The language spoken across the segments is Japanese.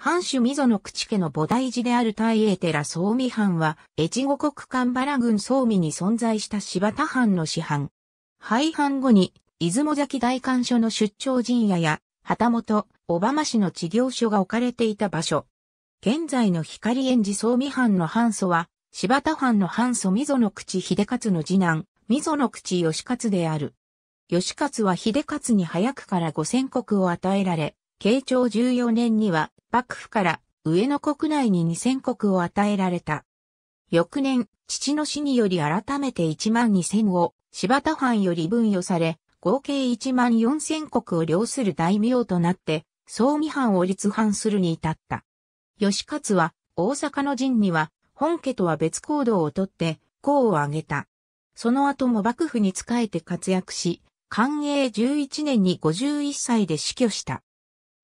藩主溝の口家の菩提寺である大英寺総美藩は、越後国間原郡総美に存在した柴田藩の市藩。廃藩後に、出雲崎大官所の出張陣屋や、旗本、小浜市の事業所が置かれていた場所。現在の光園寺総美藩の藩祖は、柴田藩の藩祖溝の口秀勝の次男、溝の口義勝である。義勝は秀勝に早くから五千国を与えられ、慶長14年には幕府から上野国内に2000石を与えられた。翌年、父の死により改めて1万2000を柴田藩より分与され、合計1万4000国を領する大名となって、総見藩を立藩するに至った。吉勝は大阪の陣には本家とは別行動をとって功を挙げた。その後も幕府に仕えて活躍し、寛永11年に51歳で死去した。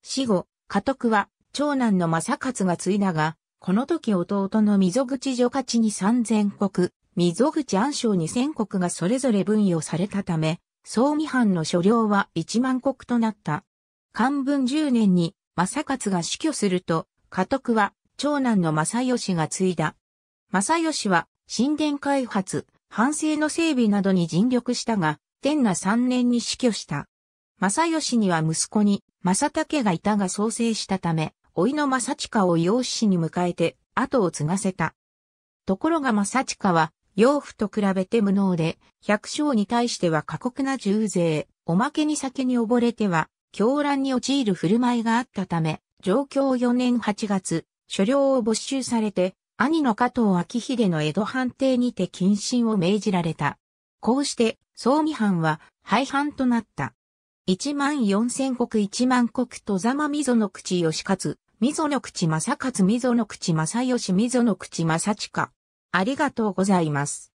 死後、家督は長男の正勝が継いだが、この時弟の溝口女勝に三千国、溝口暗礁に千国がそれぞれ分与されたため、総未藩の所領は一万国となった。漢文10年に正勝が死去すると、家督は長男の正義が継いだ。正義は神殿開発、反省の整備などに尽力したが、天那3年に死去した。正義には息子に正武がいたが創生したため、甥の正親を養子に迎えて、後を継がせた。ところが正親は、養父と比べて無能で、百姓に対しては過酷な重税、おまけに酒に溺れては、狂乱に陥る振る舞いがあったため、上京4年8月、所領を没収されて、兄の加藤昭秀の江戸判定にて謹慎を命じられた。こうして、総見藩は廃藩となった。一万四千国一万国とざま溝の口吉勝、溝の口正勝溝の口正義溝の口正近。ありがとうございます。